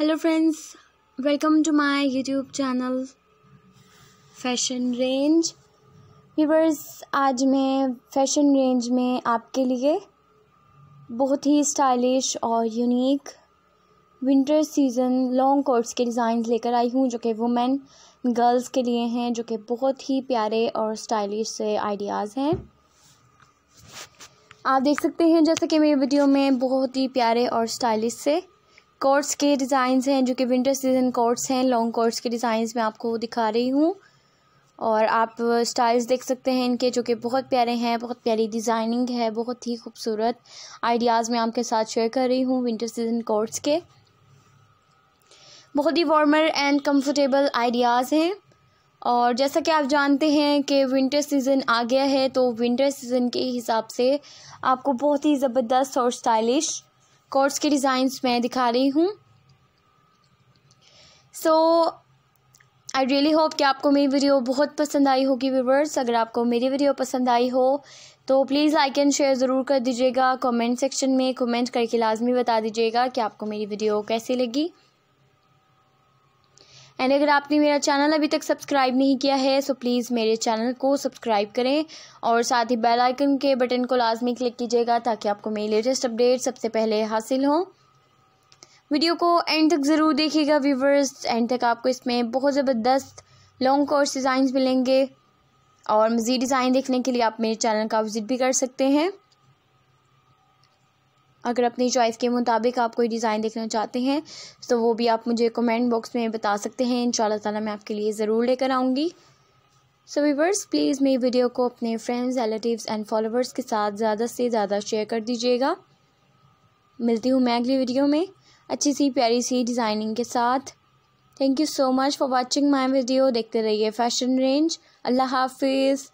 hello friends welcome to my YouTube channel fashion range viewers आज मैं fashion range में आपके लिए बहुत ही स्टाइलिश और unique winter season long coats के डिज़ाइन लेकर आई हूँ जो कि वुमेन गर्ल्स के लिए हैं जो कि बहुत ही प्यारे और स्टाइलिश से आइडियाज़ हैं आप देख सकते हैं जैसे कि मेरी वीडियो में बहुत ही प्यारे और स्टाइलिश से कोट्स के डिज़ाइंस हैं जो कि विंटर सीजन कोट्स हैं लॉन्ग कोट्स के डिज़ाइंस मैं आपको दिखा रही हूँ और आप स्टाइल्स uh, देख सकते हैं इनके जो कि बहुत प्यारे हैं बहुत प्यारी डिज़ाइनिंग है बहुत ही खूबसूरत आइडियाज़ मैं आपके साथ शेयर कर रही हूँ विंटर सीजन कोट्स के बहुत ही वार्मर एंड कंफर्टेबल आइडियाज़ हैं और जैसा कि आप जानते हैं कि विंटर सीज़न आ गया है तो विंटर सीज़न के हिसाब से आपको बहुत ही ज़बरदस्त और स्टाइलिश कोट्स के डिज़ाइंस मैं दिखा रही हूँ सो आई रियली होप कि आपको मेरी वीडियो बहुत पसंद आई होगी व्यूवर्स अगर आपको मेरी वीडियो पसंद आई हो तो प्लीज़ लाइक एंड शेयर ज़रूर कर दीजिएगा कमेंट सेक्शन में कमेंट करके लाजमी बता दीजिएगा कि आपको मेरी वीडियो कैसी लगी एंड अगर आपने मेरा चैनल अभी तक सब्सक्राइब नहीं किया है सो तो प्लीज़ मेरे चैनल को सब्सक्राइब करें और साथ ही बेल आइकन के बटन को लाजमी क्लिक कीजिएगा ताकि आपको मेरी लेटेस्ट अपडेट सबसे पहले हासिल हों वीडियो को एंड तक ज़रूर देखिएगा व्यूवर्स एंड तक आपको इसमें बहुत ज़बरदस्त लॉन्ग कोर्स डिज़ाइन मिलेंगे और मज़ीद डिज़ाइन देखने के लिए आप मेरे चैनल का विज़िट भी कर सकते हैं अगर अपनी चॉइस के मुताबिक आप कोई डिज़ाइन देखना चाहते हैं तो वो भी आप मुझे कमेंट बॉक्स में बता सकते हैं इन ताला मैं आपके लिए ज़रूर लेकर आऊँगी सो वीवर्स प्लीज़ मेरी वीडियो को अपने फ्रेंड्स रिलेटिव्स एंड फॉलोवर्स के साथ ज़्यादा से ज़्यादा शेयर कर दीजिएगा मिलती हूँ मैं अगली वीडियो में अच्छी सी प्यारी सी डिज़ाइनिंग के साथ thank you so much for watching my video देखते रहिए फैशन रेंज अल्लाह हाफिज़